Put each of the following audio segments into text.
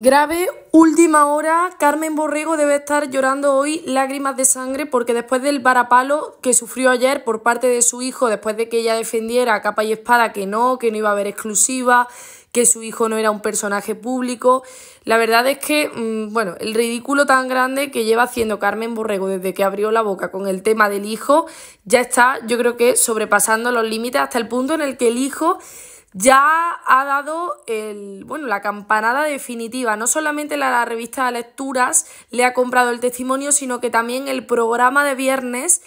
Grave última hora, Carmen Borrego debe estar llorando hoy lágrimas de sangre porque después del varapalo que sufrió ayer por parte de su hijo, después de que ella defendiera a capa y espada que no, que no iba a haber exclusiva, que su hijo no era un personaje público, la verdad es que, mm, bueno, el ridículo tan grande que lleva haciendo Carmen Borrego desde que abrió la boca con el tema del hijo ya está, yo creo que sobrepasando los límites hasta el punto en el que el hijo ya ha dado el, bueno, la campanada definitiva. No solamente la, la revista de lecturas le ha comprado el testimonio, sino que también el programa de viernes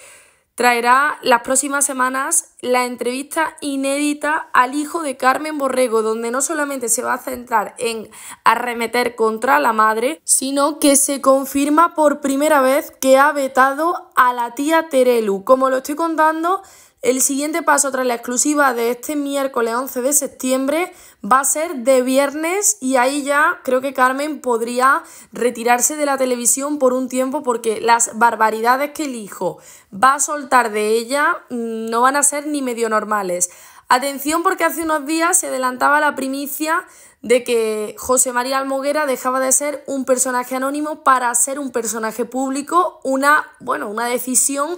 traerá las próximas semanas la entrevista inédita al hijo de Carmen Borrego, donde no solamente se va a centrar en arremeter contra la madre, sino que se confirma por primera vez que ha vetado a la tía Terelu. Como lo estoy contando, el siguiente paso tras la exclusiva de este miércoles 11 de septiembre va a ser de viernes y ahí ya creo que Carmen podría retirarse de la televisión por un tiempo porque las barbaridades que el hijo va a soltar de ella mm, no van a ser ni medio normales. Atención porque hace unos días se adelantaba la primicia de que José María Almoguera dejaba de ser un personaje anónimo para ser un personaje público, una, bueno, una decisión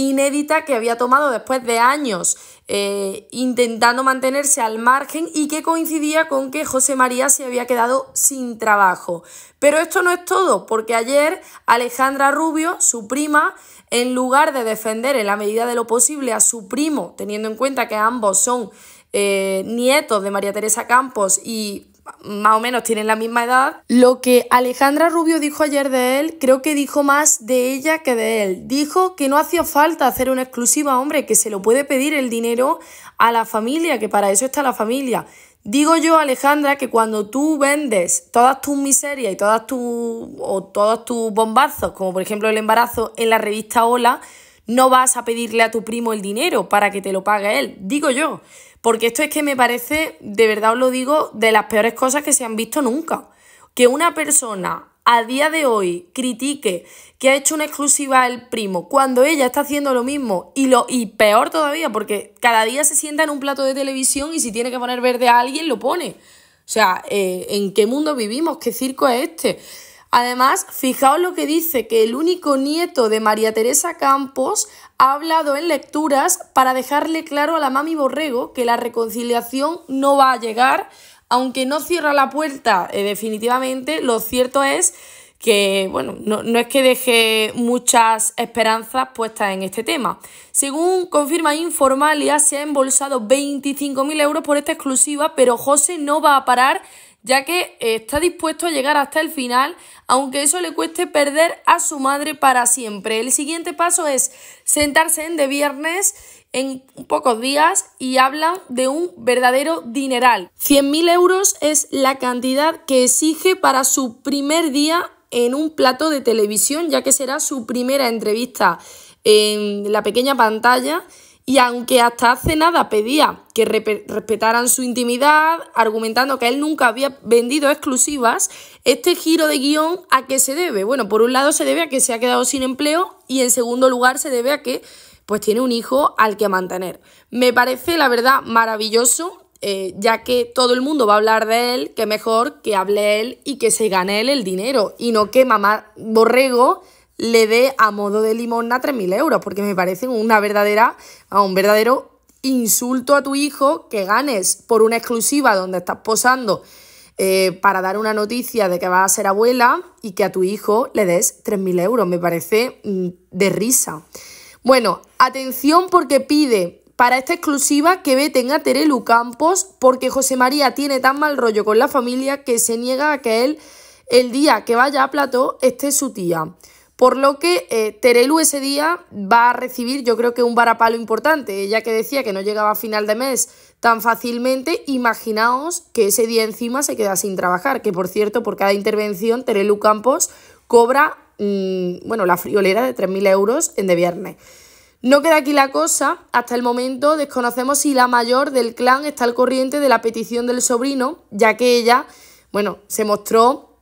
inédita que había tomado después de años eh, intentando mantenerse al margen y que coincidía con que José María se había quedado sin trabajo. Pero esto no es todo, porque ayer Alejandra Rubio, su prima, en lugar de defender en la medida de lo posible a su primo, teniendo en cuenta que ambos son eh, nietos de María Teresa Campos y más o menos tienen la misma edad. Lo que Alejandra Rubio dijo ayer de él, creo que dijo más de ella que de él. Dijo que no hacía falta hacer una exclusiva, hombre, que se lo puede pedir el dinero a la familia, que para eso está la familia. Digo yo, Alejandra, que cuando tú vendes todas tus miserias y todas tus, todos tus bombazos, como por ejemplo el embarazo, en la revista Hola, no vas a pedirle a tu primo el dinero para que te lo pague él, digo yo, porque esto es que me parece, de verdad os lo digo, de las peores cosas que se han visto nunca. Que una persona a día de hoy critique que ha hecho una exclusiva el primo cuando ella está haciendo lo mismo y lo y peor todavía porque cada día se sienta en un plato de televisión y si tiene que poner verde a alguien lo pone. O sea, eh, ¿en qué mundo vivimos? ¿Qué circo es este? Además, fijaos lo que dice, que el único nieto de María Teresa Campos ha hablado en lecturas para dejarle claro a la mami Borrego que la reconciliación no va a llegar, aunque no cierra la puerta eh, definitivamente, lo cierto es que, bueno, no, no, es que deje muchas esperanzas puestas en este tema. Según confirma Informalia, se ha embolsado 25.000 euros por esta exclusiva, pero José no va a parar ya que está dispuesto a llegar hasta el final, aunque eso le cueste perder a su madre para siempre. El siguiente paso es sentarse en de viernes en pocos días y hablan de un verdadero dineral. 100.000 euros es la cantidad que exige para su primer día en un plato de televisión, ya que será su primera entrevista en la pequeña pantalla y aunque hasta hace nada pedía que respetaran su intimidad, argumentando que él nunca había vendido exclusivas, este giro de guión a qué se debe? Bueno, por un lado se debe a que se ha quedado sin empleo y en segundo lugar se debe a que pues tiene un hijo al que mantener. Me parece, la verdad, maravilloso eh, ya que todo el mundo va a hablar de él, que mejor que hable él y que se gane él el dinero y no que mamá borrego le dé a modo de limosna 3.000 euros, porque me parece una verdadera, un verdadero insulto a tu hijo que ganes por una exclusiva donde estás posando eh, para dar una noticia de que vas a ser abuela y que a tu hijo le des 3.000 euros. Me parece mm, de risa. Bueno, atención porque pide para esta exclusiva que veten a Terelu Campos porque José María tiene tan mal rollo con la familia que se niega a que él el día que vaya a plató esté su tía. Por lo que eh, Terelu ese día va a recibir yo creo que un varapalo importante. Ella que decía que no llegaba a final de mes tan fácilmente, imaginaos que ese día encima se queda sin trabajar. Que por cierto, por cada intervención Terelu Campos cobra mm, bueno, la friolera de 3.000 euros en de viernes. No queda aquí la cosa, hasta el momento desconocemos si la mayor del clan está al corriente de la petición del sobrino, ya que ella, bueno, se mostró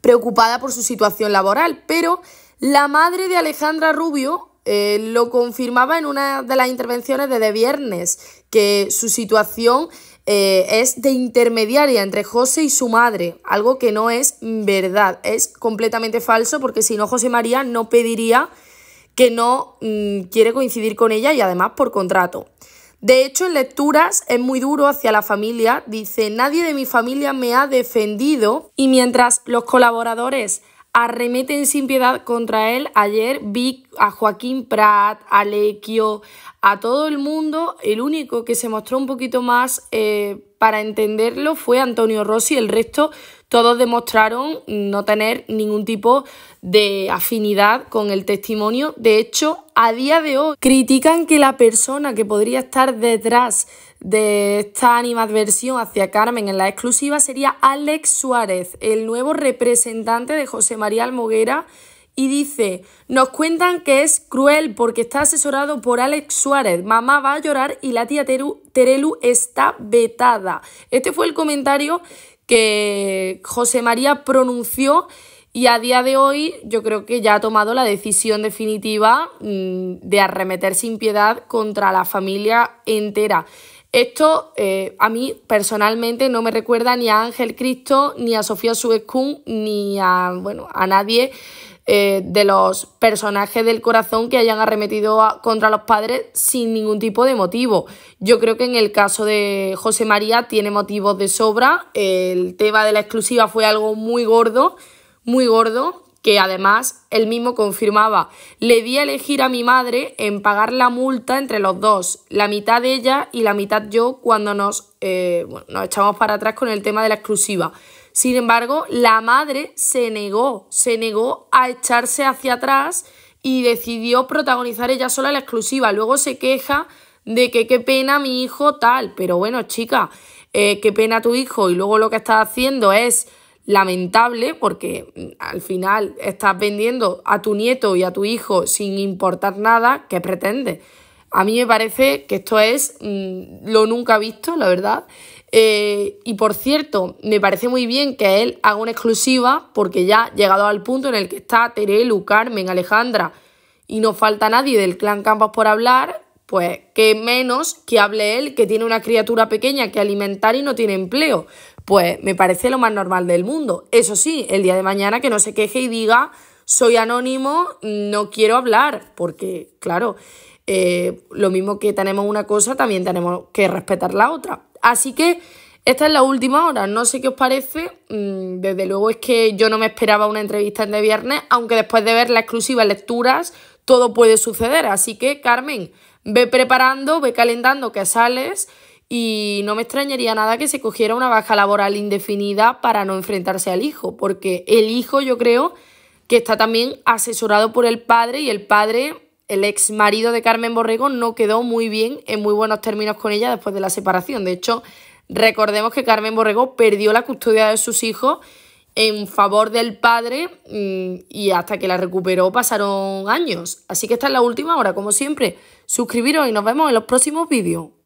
preocupada por su situación laboral, pero la madre de Alejandra Rubio eh, lo confirmaba en una de las intervenciones de, de viernes, que su situación eh, es de intermediaria entre José y su madre, algo que no es verdad, es completamente falso, porque si no, José María no pediría que no mm, quiere coincidir con ella y además por contrato. De hecho, en lecturas es muy duro hacia la familia, dice, nadie de mi familia me ha defendido y mientras los colaboradores arremeten sin piedad contra él. Ayer vi a Joaquín Prat, a Lequio, a todo el mundo. El único que se mostró un poquito más eh, para entenderlo fue Antonio Rossi, el resto todos demostraron no tener ningún tipo de afinidad con el testimonio. De hecho, a día de hoy critican que la persona que podría estar detrás de esta animadversión hacia Carmen en la exclusiva sería Alex Suárez, el nuevo representante de José María Almoguera y dice, nos cuentan que es cruel porque está asesorado por Alex Suárez, mamá va a llorar y la tía Terelu está vetada. Este fue el comentario que José María pronunció y a día de hoy yo creo que ya ha tomado la decisión definitiva mm, de arremeter sin piedad contra la familia entera. Esto eh, a mí personalmente no me recuerda ni a Ángel Cristo, ni a Sofía Suezcún, ni a, bueno, a nadie eh, de los personajes del corazón que hayan arremetido contra los padres sin ningún tipo de motivo. Yo creo que en el caso de José María tiene motivos de sobra. El tema de la exclusiva fue algo muy gordo, muy gordo, que además él mismo confirmaba. Le di a elegir a mi madre en pagar la multa entre los dos, la mitad de ella y la mitad yo cuando nos, eh, nos echamos para atrás con el tema de la exclusiva. Sin embargo, la madre se negó, se negó a echarse hacia atrás y decidió protagonizar ella sola la exclusiva. Luego se queja de que qué pena mi hijo tal, pero bueno, chica, eh, qué pena tu hijo y luego lo que estás haciendo es lamentable porque mm, al final estás vendiendo a tu nieto y a tu hijo sin importar nada que pretende. A mí me parece que esto es mm, lo nunca visto, la verdad. Eh, y por cierto, me parece muy bien que él haga una exclusiva, porque ya llegado al punto en el que está Terelu, Carmen, Alejandra, y no falta nadie del clan Campos por hablar, pues que menos que hable él, que tiene una criatura pequeña que alimentar y no tiene empleo. Pues me parece lo más normal del mundo. Eso sí, el día de mañana que no se queje y diga, soy anónimo, no quiero hablar, porque claro, eh, lo mismo que tenemos una cosa, también tenemos que respetar la otra. Así que esta es la última hora, no sé qué os parece. Mm, desde luego es que yo no me esperaba una entrevista en de viernes, aunque después de ver las exclusiva lecturas, todo puede suceder. Así que, Carmen, ve preparando, ve calentando que sales y no me extrañaría nada que se cogiera una baja laboral indefinida para no enfrentarse al hijo, porque el hijo yo creo que está también asesorado por el padre y el padre el ex marido de Carmen Borrego no quedó muy bien, en muy buenos términos con ella después de la separación. De hecho, recordemos que Carmen Borrego perdió la custodia de sus hijos en favor del padre mm, y hasta que la recuperó pasaron años. Así que esta es la última hora, como siempre. Suscribiros y nos vemos en los próximos vídeos.